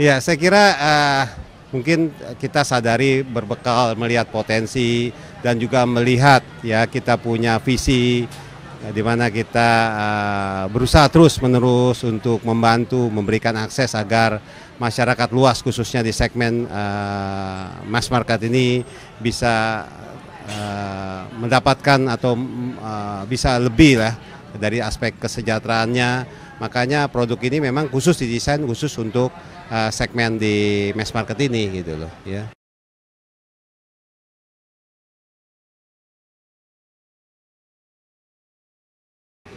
Ya, saya kira uh, mungkin kita sadari berbekal melihat potensi dan juga melihat ya kita punya visi ya, di mana kita uh, berusaha terus menerus untuk membantu memberikan akses agar masyarakat luas khususnya di segmen uh, mass market ini bisa uh, mendapatkan atau uh, bisa lebih lah dari aspek kesejahteraannya Makanya produk ini memang khusus didesain khusus untuk uh, segmen di mass market ini gitu loh ya.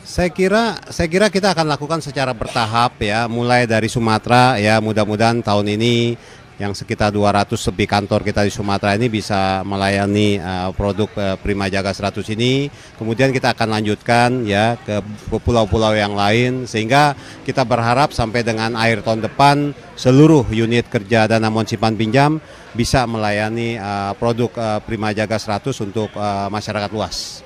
Saya kira saya kira kita akan lakukan secara bertahap ya, mulai dari Sumatera ya, mudah-mudahan tahun ini yang sekitar 200 lebih kantor kita di Sumatera ini bisa melayani uh, produk uh, Prima Jaga 100 ini. Kemudian kita akan lanjutkan ya ke pulau-pulau yang lain sehingga kita berharap sampai dengan akhir tahun depan seluruh unit kerja dana monsipan pinjam bisa melayani uh, produk uh, Prima Jaga 100 untuk uh, masyarakat luas.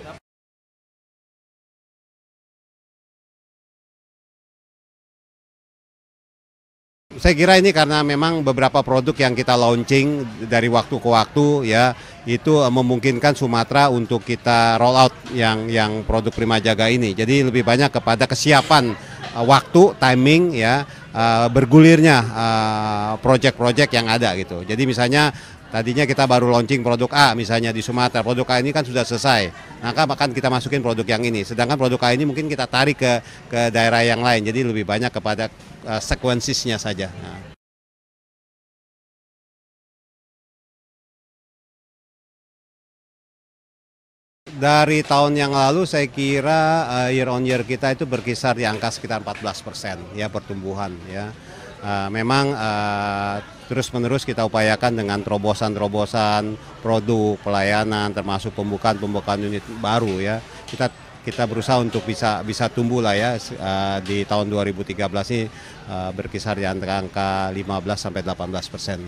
saya kira ini karena memang beberapa produk yang kita launching dari waktu ke waktu ya itu eh, memungkinkan Sumatera untuk kita roll out yang yang produk Prima Jaga ini. Jadi lebih banyak kepada kesiapan eh, waktu, timing ya eh, bergulirnya proyek-proyek yang ada gitu. Jadi misalnya Tadinya kita baru launching produk A misalnya di Sumatera, produk A ini kan sudah selesai. Maka akan kita masukin produk yang ini. Sedangkan produk A ini mungkin kita tarik ke ke daerah yang lain. Jadi lebih banyak kepada uh, eh, sekuensisnya saja. Nah. dari tahun yang lalu saya kira uh, year on year kita itu berkisar di angka sekitar 14 persen ya pertumbuhan ya. Eh, memang uh, terus-menerus kita upayakan dengan terobosan-terobosan produk pelayanan termasuk pembukaan-pembukaan unit baru ya. Kita kita berusaha untuk bisa bisa tumbuh lah ya uh, di tahun 2013 ini uh, berkisar di antara angka 15 sampai 18 persen.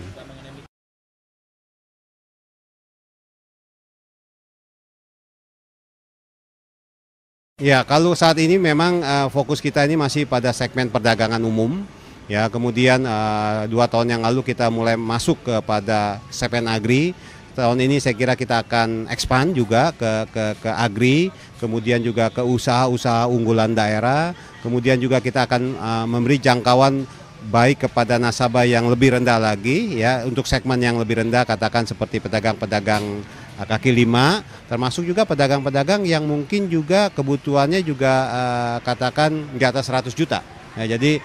Ya, kalau saat ini memang uh, fokus kita ini masih pada segmen perdagangan umum Ya, kemudian uh, dua tahun yang lalu kita mulai masuk kepada Sepen Agri. Tahun ini saya kira kita akan expand juga ke, ke, ke agri, kemudian juga ke usaha-usaha unggulan daerah, kemudian juga kita akan uh, memberi jangkauan baik kepada nasabah yang lebih rendah lagi ya untuk segmen yang lebih rendah katakan seperti pedagang-pedagang eh, kaki lima termasuk juga pedagang-pedagang yang mungkin juga kebutuhannya juga uh, katakan di atas 100 juta ya, jadi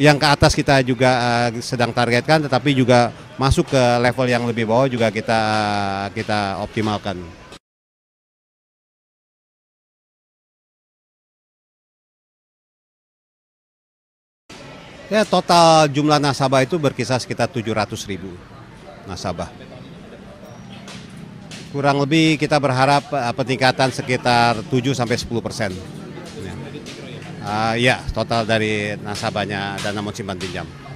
yang ke atas kita juga eh, sedang targetkan tetapi juga masuk ke level yang lebih bawah juga kita eh, kita optimalkan. Ya total jumlah nasabah itu berkisar sekitar 700 ribu nasabah. Kurang lebih kita berharap eh, peningkatan sekitar 7 sampai 10 persen. Uh, ya, total dari nasabahnya dana simpan pinjam.